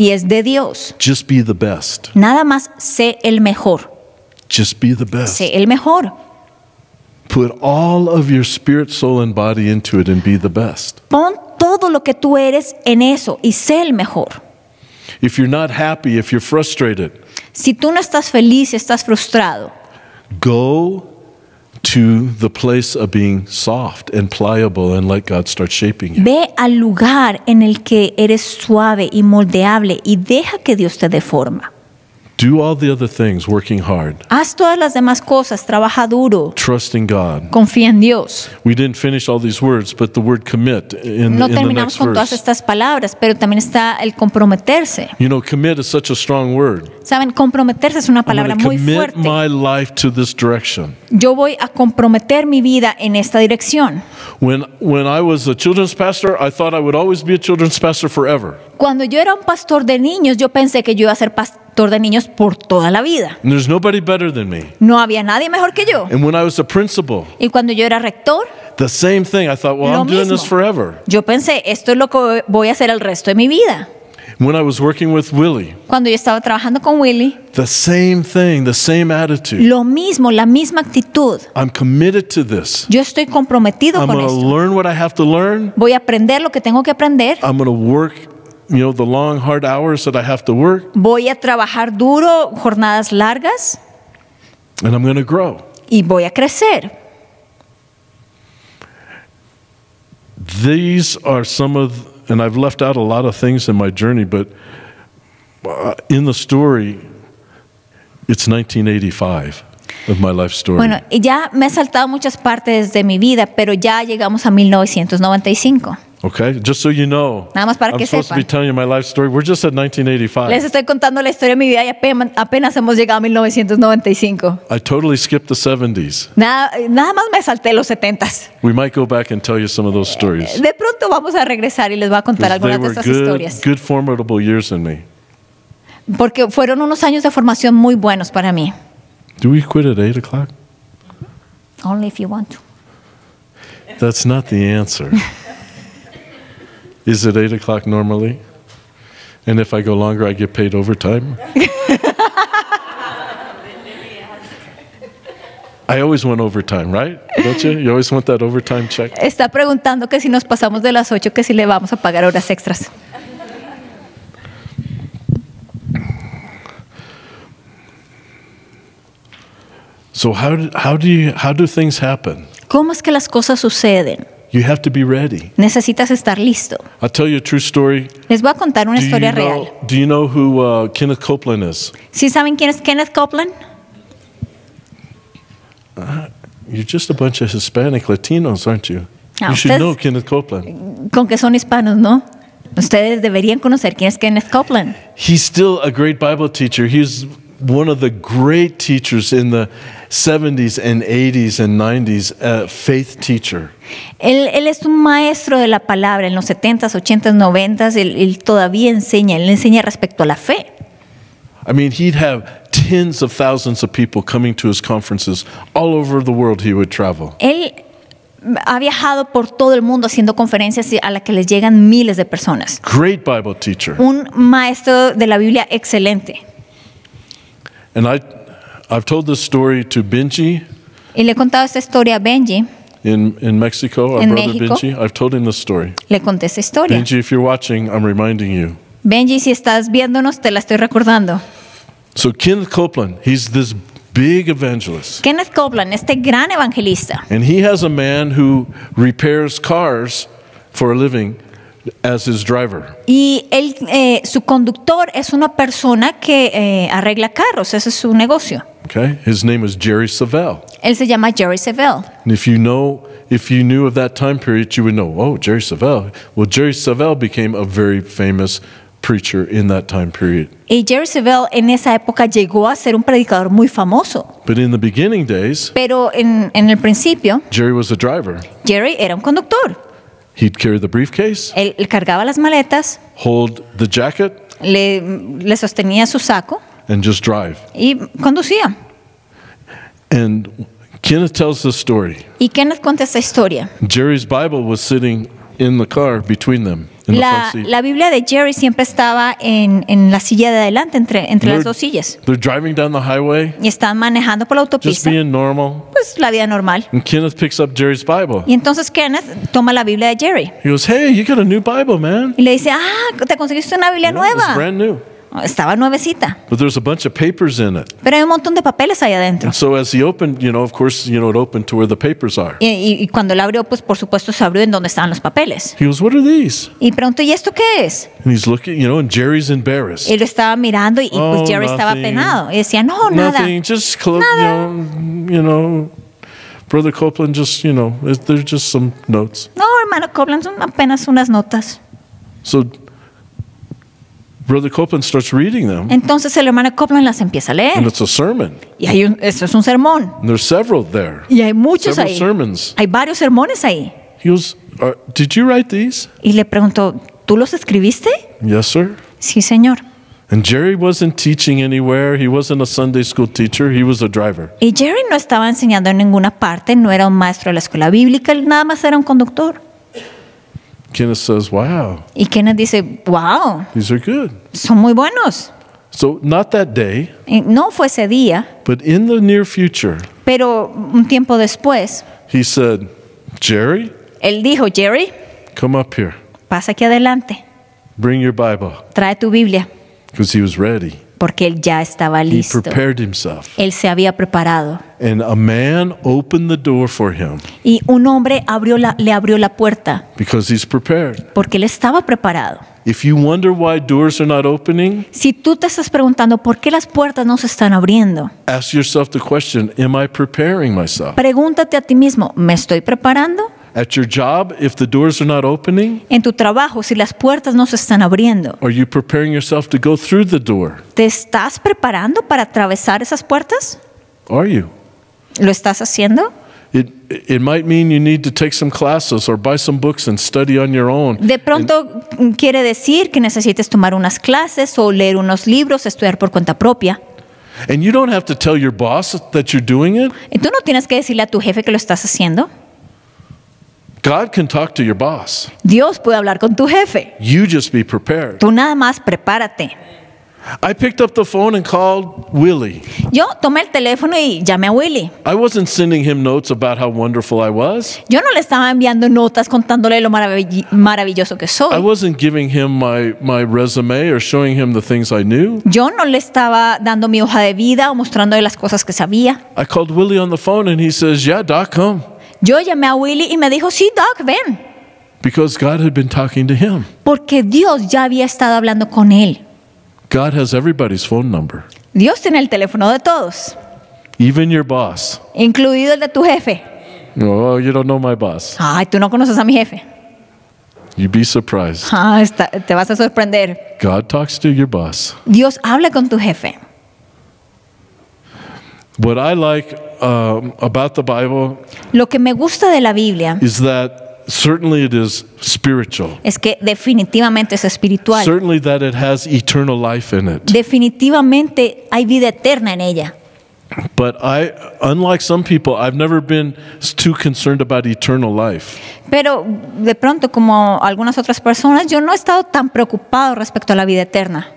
y es de Dios. Just be the best. Nada más sé el mejor. Just be the best. Sé el mejor. Put all of your spirit, soul and body into it and be the best. Pon todo lo que tú eres en eso y sé el mejor. If you're not happy, if you're frustrated, si tú no estás feliz, estás frustrado. Go Ve al lugar en el que eres suave y moldeable y deja que Dios te dé Do all the other things, working hard. Haz todas las demás cosas, trabaja duro. Trust in God. Confía en Dios. We didn't finish all these words, but the word commit in, no in the next con todas estas palabras, pero también está el comprometerse. You know, commit is such a strong word. Saben, comprometerse es una palabra muy commit My life to this direction. Yo voy a comprometer mi vida en esta dirección. When when I was a children's pastor, I thought I would always be a children's pastor forever. Cuando yo era un pastor de niños, yo pensé que yo iba a ser pastor de niños por toda la vida. No había nadie mejor que yo. y cuando yo era rector, lo mismo. Yo pensé, esto es lo que voy a hacer el resto de mi vida. cuando yo estaba trabajando con Willie, Lo mismo, la misma actitud. Yo estoy comprometido con esto. Voy a aprender lo que tengo que aprender. you know, the long, hard hours that I have to work. Voy a trabajar duro, jornadas largas. And I'm going to grow. Y voy a crecer. These are some of, and I've left out a lot of things in my journey, but uh, in the story, it's 1985. Of my life story. Bueno, ya me he saltado muchas partes de mi vida, pero ya llegamos a 1995. Okay, just so you know. Nada más para I'm que supposed sepan. To be telling you my life story. We're just at 1985. Les estoy contando la historia de mi vida y apenas, apenas hemos llegado a 1995. I totally skipped the 70s. Nada, nada más me salté los 70s. We might go back and tell you some of those stories. De pronto vamos a regresar y les voy a contar algunas de estas good, historias. Good formidable years in me. Porque fueron unos años de formación muy buenos para mí. Do we quit at 8 o'clock? Only if you want to. That's not the answer. Is it eight o'clock normally? And if I go longer, I get paid overtime? I always want overtime, right? Don't you? You always want that overtime check. Está preguntando que si nos pasamos de las ocho que si le vamos a pagar horas extras. So how do how do you how do things happen? ¿Cómo es que las cosas suceden? You have to be ready. Necesitas estar listo. I'll tell you a true story. Les voy a contar una do historia you know, real. Do you know who uh, Kenneth Copeland is? ¿Sí saben quién es Kenneth Copeland? Uh, you're just a bunch of Hispanic Latinos, aren't you? Ah, you should know Kenneth Copeland. Con que son hispanos, ¿no? Ustedes deberían conocer quién es Kenneth Copeland. He's still a great Bible teacher. He's one of the great teachers in the 70s and 80s and 90s, a faith teacher. Él, él es un maestro de la palabra en los 70s, 80s, 90s. Él, él todavía enseña, él enseña respecto a la fe. I mean, he'd have tens of thousands of people coming to his conferences all over the world. He would travel. Él ha viajado por todo el mundo haciendo conferencias a las que les llegan miles de personas. Great Bible teacher. Un maestro de la Biblia excelente. And I, I've told this story to Benji. Y le he contado esta historia a Benji. In, in Mexico, our en brother México. Benji, I've told him this story. Le conté esta historia. Benji, if you're watching, I'm reminding you. Benji, si estás viéndonos, te la estoy recordando. So Kenneth Copeland, he's this big evangelist. Kenneth Copeland, este gran evangelista. And he has a man who repairs cars for a living as his driver. Y él, eh, su conductor es una persona que eh, arregla carros, ese es su negocio. Okay, his name is Jerry Savelle. Él se llama Jerry Savelle. And if you know, if you knew of that time period, you would know, oh, Jerry Savelle. Well, Jerry Savelle became a very famous preacher in that time period. Y Jerry Savelle en esa época llegó a ser un predicador muy famoso. But in the beginning days, pero en, en el principio, Jerry was a driver. Jerry era un conductor. He'd carry the briefcase, él, cargaba las maletas, hold the jacket, le, le sostenía su saco and just drive. y conducía. And Kenneth tells the story. Y Kenneth cuenta esta historia. Jerry's Bible was sitting in the car between them. La, la, Biblia de Jerry siempre estaba en, en la silla de adelante, entre, entre las dos sillas. y están manejando por la autopista. Pues la vida normal. picks up Jerry's Bible. Y entonces Kenneth toma la Biblia de Jerry. Y le dice, ah, te conseguiste una Biblia nueva. brand new estaba nuevecita. But there's a bunch of papers in it. Pero hay un montón de papeles ahí adentro. So as he opened, you know, of course, you know, it opened to where the papers are. Y, y, y cuando la abrió, pues por supuesto se abrió en donde estaban los papeles. He goes, what are these? Y preguntó, ¿y esto qué es? And he's looking, you know, and Jerry's embarrassed. Y lo estaba mirando y, y pues oh, Jerry nothing, estaba penado y decía, no, nada. Nothing, just nada. You know, you know, Brother Copeland, just, you know, there's just some notes. No, hermano Copeland, son apenas unas notas. So Brother Copeland starts reading them. Entonces el hermano Copeland las empieza a leer. And it's a sermon. Y hay un, esto es un sermón. And there's several there. Y hay muchos several ahí. Sermons. Hay varios sermones ahí. He was, uh, Did you write these? Y le preguntó, ¿tú los escribiste? Yes, sir. Sí, señor. And Jerry wasn't teaching anywhere. He wasn't a Sunday school teacher. He was a driver. Y Jerry no estaba enseñando en ninguna parte. No era un maestro de la escuela bíblica. Él nada más era un conductor. Kenneth says, wow. Y Kenneth dice, wow. These are good. Son muy buenos. So not that day. No fue ese día. But in the near future. Pero un tiempo después. He said, Jerry. Él dijo, Jerry. Come up here. Pasa aquí adelante. Bring your Bible. Trae tu Biblia. Because he was ready. porque él ya estaba listo. Él se había preparado. y un hombre abrió le abrió la puerta. Porque él estaba preparado. si tú te estás preguntando por qué las puertas no se están abriendo, Pregúntate a ti mismo, ¿me estoy preparando? en tu trabajo, si las puertas no se están abriendo, ¿Te estás preparando para atravesar esas puertas? ¿Lo estás haciendo? De pronto quiere decir que necesites tomar unas clases o leer unos libros, estudiar por cuenta propia. ¿Y tú no tienes que decirle a tu jefe que lo estás haciendo. God can talk to your boss. Dios puede hablar con tu jefe. You just be prepared. Tú nada más prepárate. I picked up the phone and called Willie. Yo tomé el teléfono y llamé a Willie. I wasn't sending him notes about how wonderful I was. Yo no le estaba enviando notas contándole lo maravill maravilloso que soy. I wasn't giving him my my resume or showing him the things I knew. Yo no le estaba dando mi hoja de vida o mostrándole las cosas que sabía. I called Willie on the phone and he says, "Yeah, doc, come." Yo llamé a Willy y me dijo, sí, Doc, ven. Because God had been talking to him. Porque Dios ya había estado hablando con él. God has everybody's phone number. Dios tiene el teléfono de todos. Even your boss. Incluido el de tu jefe. Oh, you don't know my boss. Ay, tú no conoces a mi jefe. You'd be surprised. Ah, está, te vas a sorprender. God talks to your boss. Dios habla con tu jefe. What I like um, about the Bible Lo que me gusta de la Biblia is that certainly it is spiritual. Es que definitivamente es espiritual. Certainly that it has eternal life in it. Definitivamente hay vida eterna en ella. But I, unlike some people, I've never been too concerned about eternal life. Pero de pronto, como algunas otras personas, yo no he estado tan preocupado respecto a la vida eterna.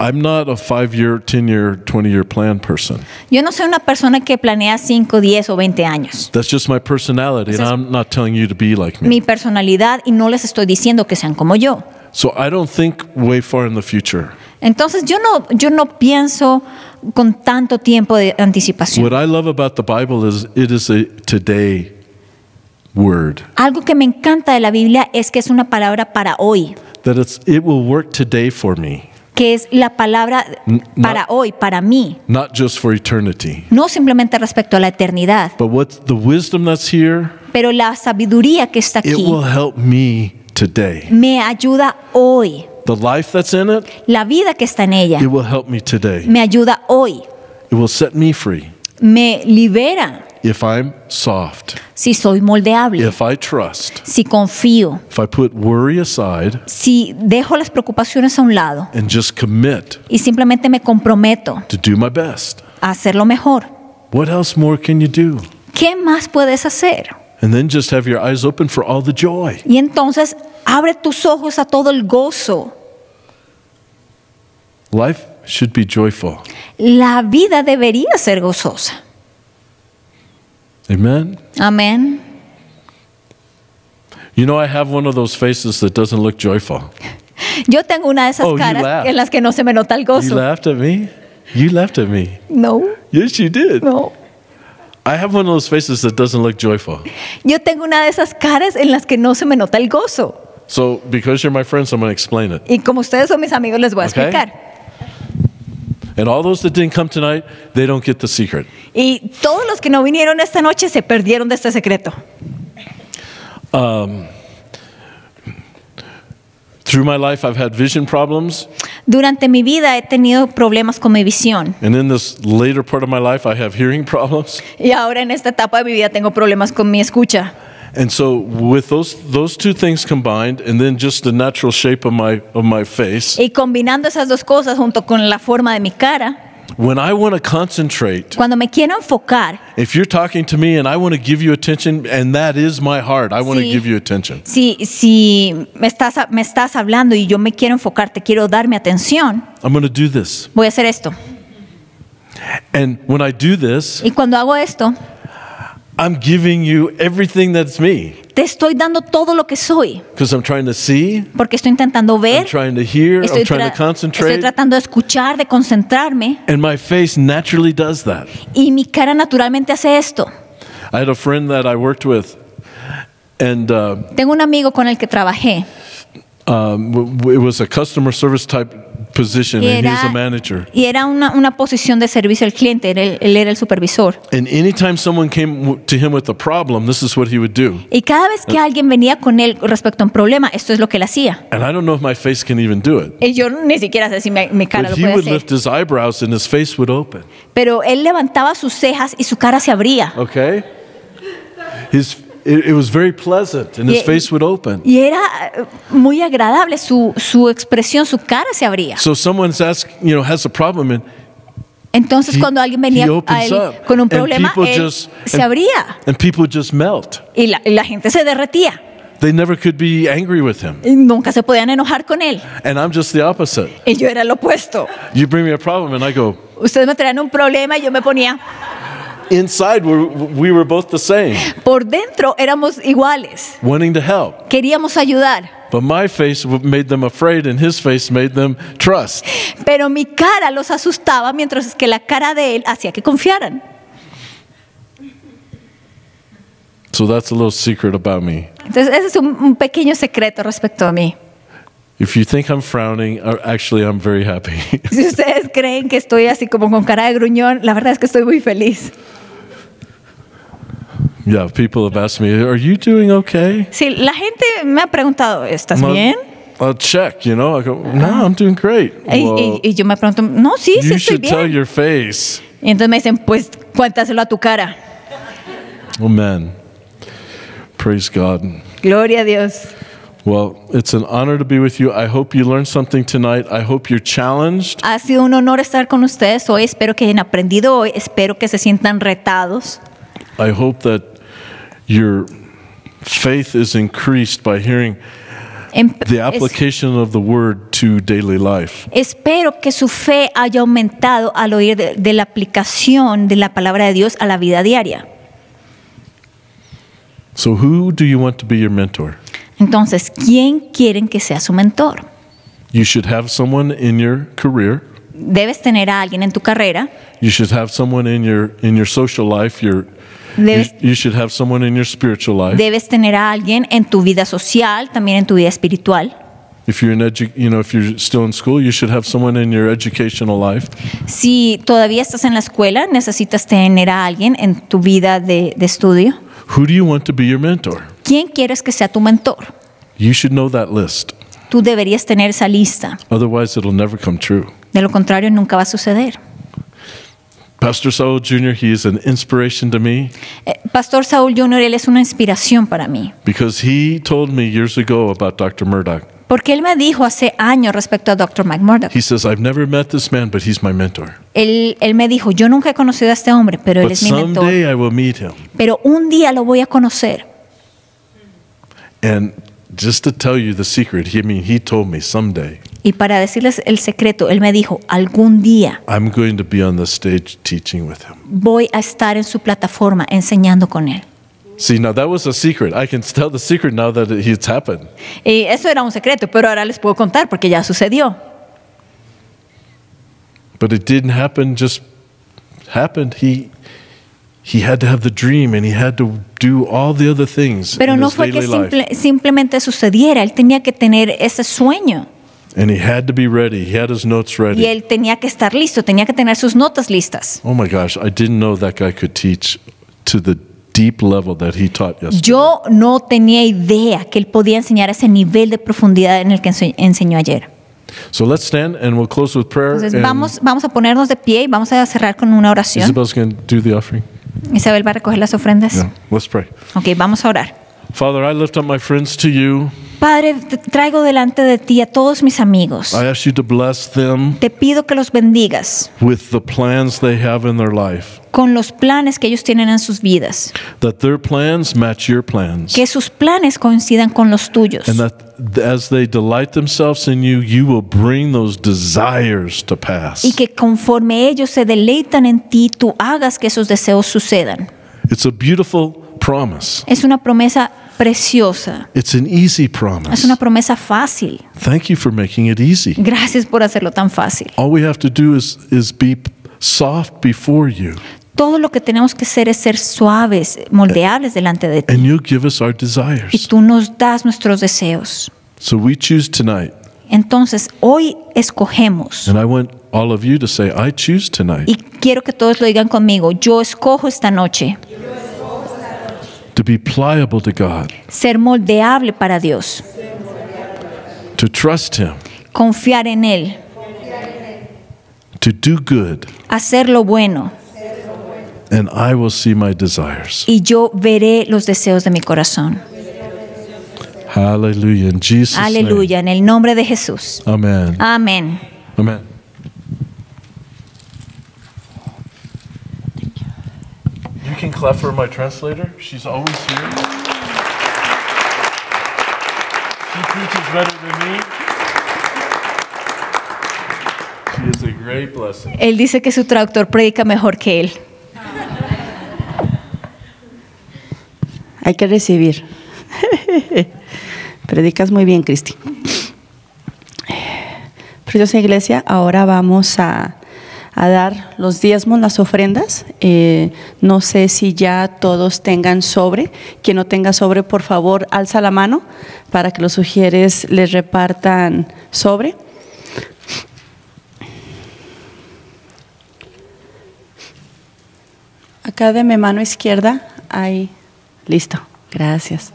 I'm not a five year, 10 year, 20 year plan person. Yo no soy una persona que planea 5, 10 o 20 años. That's just my personality Esa and I'm not telling you to be like me. Mi personalidad y no les estoy diciendo que sean como yo. So I don't think way far in the future. Entonces yo no yo no pienso con tanto tiempo de anticipación. What I love about the Bible is it is a today word. Algo que me encanta de la Biblia es que es una palabra para hoy. That it's, it will work today for me que es la palabra para hoy, para mí. No simplemente respecto a la eternidad. Pero la sabiduría que está aquí me, ayuda hoy. la vida que está en ella me, ayuda hoy. me, libera. If I'm soft si soy moldeable, si confío, si dejo las preocupaciones a un lado y simplemente me comprometo a hacer lo mejor, ¿qué más puedes hacer? Y entonces abre tus ojos a todo el gozo. La vida debería ser gozosa. Amen? Amen. You know, I have one of those faces that doesn't look joyful. Yo tengo una de esas oh, caras en las que no se me nota el gozo. You laughed at me? You laughed at me. No. Yes, you did. No. I have one of those faces that doesn't look joyful. Yo tengo una de esas caras en las que no se me nota el gozo. So, because you're my friends, I'm going to explain it. Y como ustedes son mis amigos, les voy a okay? explicar. And all those that didn't come tonight, they don't get the secret. Y todos los que no vinieron esta noche se perdieron de este secreto. Um, through my life, I've had vision problems. Durante mi vida he tenido problemas con mi visión. And in this later part of my life, I have hearing problems. Y ahora en esta etapa de mi vida tengo problemas con mi escucha. And so with those those two things combined and then just the natural shape of my of my face. Y combinando esas dos cosas junto con la forma de mi cara. When I want to concentrate, cuando me quiero enfocar, if you're talking to me and I want to give you attention, and that is my heart, I want to give you attention. Si, si me estás, me estás hablando y yo me quiero enfocar, te quiero dar mi atención, I'm going to do this. Voy a hacer esto. And when I do this, y cuando hago esto, I'm giving you everything that's me. Te estoy dando todo lo que soy. I'm trying to see, Porque estoy intentando ver. I'm trying to hear, estoy, I'm trying to concentrate. estoy tratando de escuchar, de concentrarme. And my face naturally does that. Y mi cara naturalmente hace esto. I had a friend that I worked with, and uh, tengo un amigo con el que trabajé. Um, it was a customer service type position y and he's a manager. Y era una, una posición de servicio al cliente, era el, él era el supervisor. And anytime someone came to him with a problem, this is what he would do. Y cada vez que and, alguien venía con él respecto a un problema, esto es lo que él hacía. And I don't know if my face can even do it. Y yo ni siquiera sé si mi, mi cara But lo puede he would hacer. lift his eyebrows and his face would open. Pero él levantaba sus cejas y su cara se abría. Okay? His It, it was very pleasant and his y, face would open. Y era eh, muy agradable su, su expresión, su cara se abría. So someone's ask, you know, has a problem and entonces he, cuando alguien venía a él con un problema, él just, se and, abría. And people just melt. Y la, y la gente se derretía. They never could be angry with him. Nunca se podían enojar con él. And I'm just the opposite. Y yo era el opuesto. You bring me a problem and I go. Ustedes me traían un problema y yo me ponía. Por dentro éramos iguales. Queríamos ayudar. Pero mi cara los asustaba mientras que la cara de él hacía que confiaran. Entonces ese es un pequeño secreto respecto a mí. If you think I'm frowning, uh, actually I'm very happy. si ustedes creen que estoy así como con cara de gruñón, la verdad es que estoy muy feliz. Yeah, people have asked me, "Are you doing okay?" Sí, la gente me ha preguntado, "¿Estás bien?" I'll check, you know. I go, "No, ah. I'm doing great." Y, well, y, y, yo me pregunto, "No, sí, sí estoy bien." You should tell your face. Y entonces me dicen, "Pues cuéntaselo a tu cara." Amen. Praise God. Gloria a Dios. Well, it's an honor to be with you. I hope you learned something tonight. I hope you're challenged. Ha sido un honor estar con ustedes hoy. Espero que hayan aprendido hoy. Espero que se sientan retados. I hope that your faith is increased by hearing the application of the word to daily life. Espero que su fe haya aumentado al oír de, la aplicación de la palabra de Dios a la vida diaria. So who do you want to be your mentor? Entonces, ¿quién quieren que sea su mentor? You should have someone in your career. Debes tener a alguien en tu carrera. You should have someone in your in your social life, your Debes, you, should have someone in your spiritual life. debes tener a alguien en tu vida social, también en tu vida espiritual. If you're in edu you know, if you're still in school, you should have someone in your educational life. Si todavía estás en la escuela, necesitas tener a alguien en tu vida de, de estudio. Who do you want to be your mentor? ¿Quién quieres que sea tu mentor? Tú deberías tener esa lista. De lo contrario nunca va a suceder. Pastor Saul Jr. Eh, Pastor Saul Jr. él es una inspiración para mí. Porque él me dijo hace años respecto a Dr. Mike Murdoch. Él, me dijo, yo nunca he conocido a este hombre, pero él es mi mentor. Pero un día lo voy a conocer. And just to tell you the secret, he, I mean, he told me someday. Y para decirles el secreto, él me dijo, algún día I'm going to be on the stage teaching with him. voy a estar en su plataforma enseñando con él. See, now that was a secret. I can tell the secret now that it's happened. Y eso era un secreto, pero ahora les puedo contar porque ya sucedió. But it didn't happen just happened. He pero no fue que simple, simplemente sucediera, él tenía que tener ese sueño. And he had to be ready. He had his notes ready. Y él tenía que estar listo, tenía que tener sus notas listas. Oh my gosh, I didn't know that guy could teach to the deep level that he taught yesterday. Yo no tenía idea que él podía enseñar ese nivel de profundidad en el que enseñó ayer. So let's stand and we'll close with prayer. Entonces vamos vamos a ponernos de pie y vamos a cerrar con una oración. Isabel's going to do the offering. Isabel va a recoger las ofrendas. vamos a orar. Father, I lift up my friends to you. Padre, traigo delante de ti a todos mis amigos. Te pido que los bendigas con los planes que ellos tienen en sus vidas. Que sus planes coincidan con los tuyos. Y que conforme ellos se deleitan en ti, tú hagas que esos deseos sucedan. Es una promesa preciosa. Es una promesa fácil. Gracias por hacerlo tan fácil. Todo lo que tenemos que hacer es ser suaves, moldeables delante de ti. Y tú nos das nuestros deseos. Entonces, hoy escogemos. Y quiero que todos lo digan conmigo, yo escojo esta noche to be pliable to God, ser moldeable para Dios, to trust Him, confiar en Él, to do good, hacer lo bueno, and I will see my desires. y yo veré los deseos de mi corazón. Aleluya, en el nombre de Jesús. Amen. Amen. Amen. She's always here. She better than me. Él dice que su traductor predica mejor que él. Hay que recibir. Predicas muy bien, Cristi. Preciosa Iglesia, ahora vamos a a dar los diezmos, las ofrendas. Eh, no sé si ya todos tengan sobre. Quien no tenga sobre, por favor, alza la mano para que los sugieres les repartan sobre. Acá de mi mano izquierda ahí, Listo, gracias.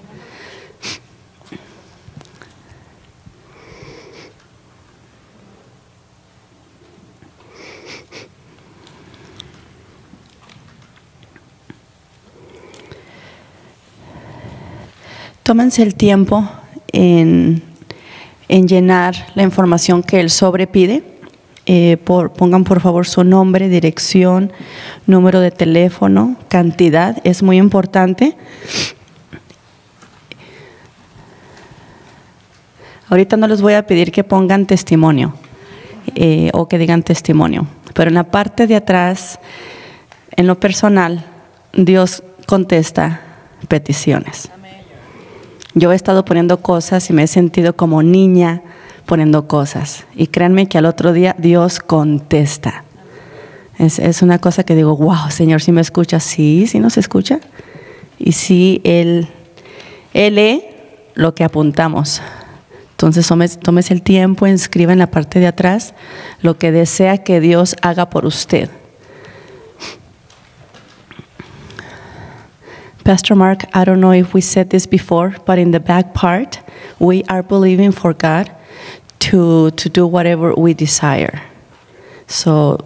Tómense el tiempo en, llenar la información que el sobre pide. Eh, pongan por favor su nombre, dirección, número de teléfono, cantidad, es muy importante. Ahorita no les voy a pedir que pongan testimonio eh, o que digan testimonio, pero en la parte de atrás, en lo personal, Dios contesta peticiones. Yo he estado poniendo cosas y me he sentido como niña poniendo cosas. Y créanme que al otro día Dios contesta. Es, una cosa que digo, wow, Señor, si me escucha, sí, si nos escucha. Y sí, Él, lee lo que apuntamos. Entonces tomes, el tiempo, inscriba en la parte de atrás lo que desea que Dios haga por usted. Pastor Mark, I don't know if we said this before, but in the back part, we are believing for God to, to do whatever we desire. So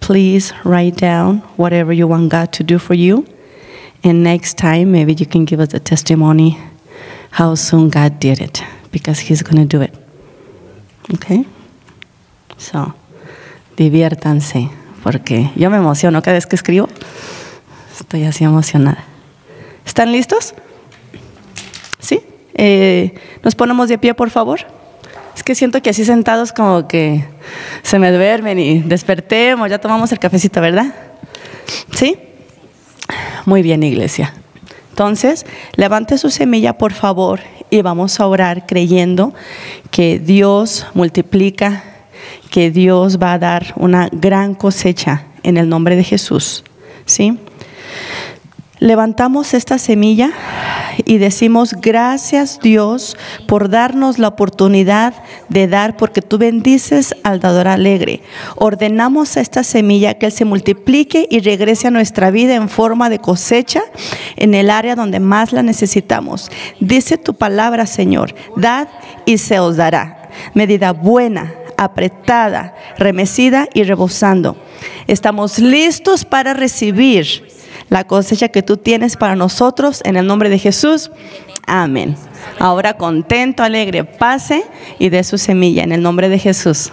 please write down whatever you want God to do for you. And next time, maybe you can give us a testimony how soon God did it, because He's going to do it. Okay? So, diviértanse, porque yo me emociono cada vez que escribo. Estoy así emocionada. ¿Están listos? ¿Sí? Eh, ¿Nos ponemos de pie, por favor? Es que siento que así sentados como que se me duermen y despertemos, ya tomamos el cafecito, ¿verdad? ¿Sí? Muy bien, iglesia. Entonces, levante su semilla, por favor, y vamos a orar creyendo que Dios multiplica, que Dios va a dar una gran cosecha en el nombre de Jesús. ¿Sí? Levantamos esta semilla y decimos gracias Dios por darnos la oportunidad de dar porque tú bendices al dador alegre. Ordenamos a esta semilla que él se multiplique y regrese a nuestra vida en forma de cosecha en el área donde más la necesitamos. Dice tu palabra Señor, dad y se os dará. Medida buena, apretada, remecida y rebosando. Estamos listos para recibir la cosecha que tú tienes para nosotros en el nombre de Jesús. Amén. Ahora contento, alegre, pase y dé su semilla en el nombre de Jesús.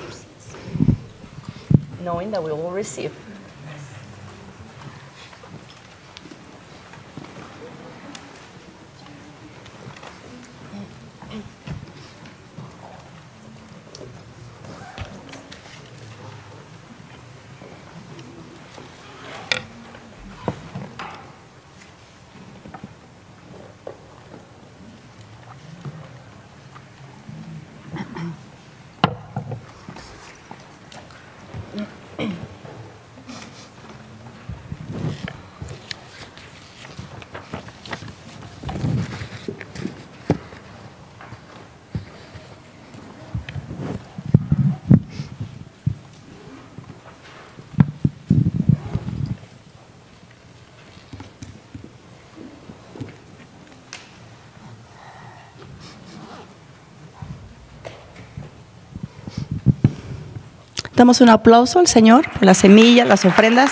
Damos un aplauso al Señor por las semillas, las ofrendas.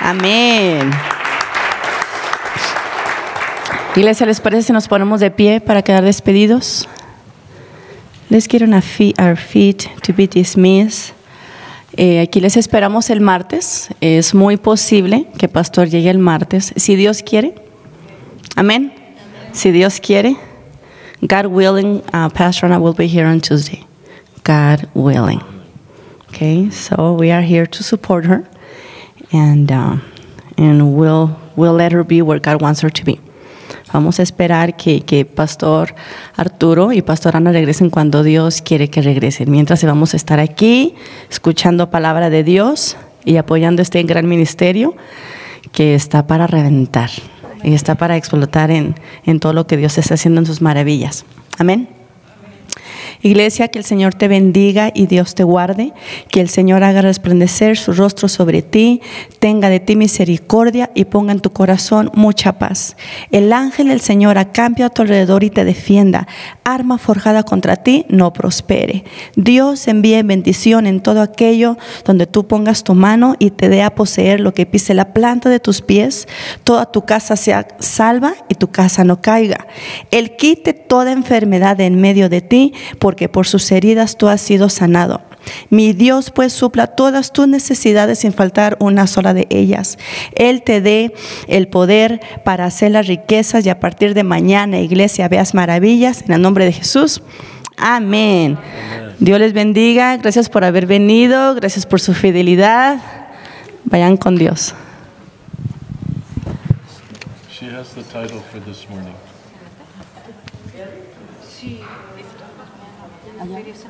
Amén. Iglesia, ¿les parece si nos ponemos de pie para quedar despedidos? quiero quiero on our feet to be dismissed. Eh, aquí les esperamos el martes. Es muy posible que Pastor llegue el martes, si Dios quiere. Amén. Si Dios quiere. God willing, uh, Pastor I will be here on Tuesday. God willing. Okay, so we are here to support her, and um, and we'll let her be where God wants her to be. Vamos a esperar que, que Pastor Arturo y Pastor Ana regresen cuando Dios quiere que regresen. Mientras vamos a estar aquí escuchando palabra de Dios y apoyando este gran ministerio que está para reventar y está para explotar en, en todo lo que Dios está haciendo en sus maravillas. Amén. Iglesia, que el Señor te bendiga y Dios te guarde, que el Señor haga resplandecer su rostro sobre ti, tenga de ti misericordia y ponga en tu corazón mucha paz. El ángel del Señor acampe a tu alrededor y te defienda. Arma forjada contra ti no prospere. Dios envíe bendición en todo aquello donde tú pongas tu mano y te dé a poseer lo que pise la planta de tus pies. Toda tu casa sea salva y tu casa no caiga. Él quite toda enfermedad en medio de ti porque por sus heridas tú has sido sanado. Mi Dios pues supla todas tus necesidades sin faltar una sola de ellas. Él te dé el poder para hacer las riquezas y a partir de mañana, iglesia, veas maravillas en el nombre de Jesús. Amén. Dios les bendiga. Gracias por haber venido. Gracias por su fidelidad. Vayan con Dios. Allá.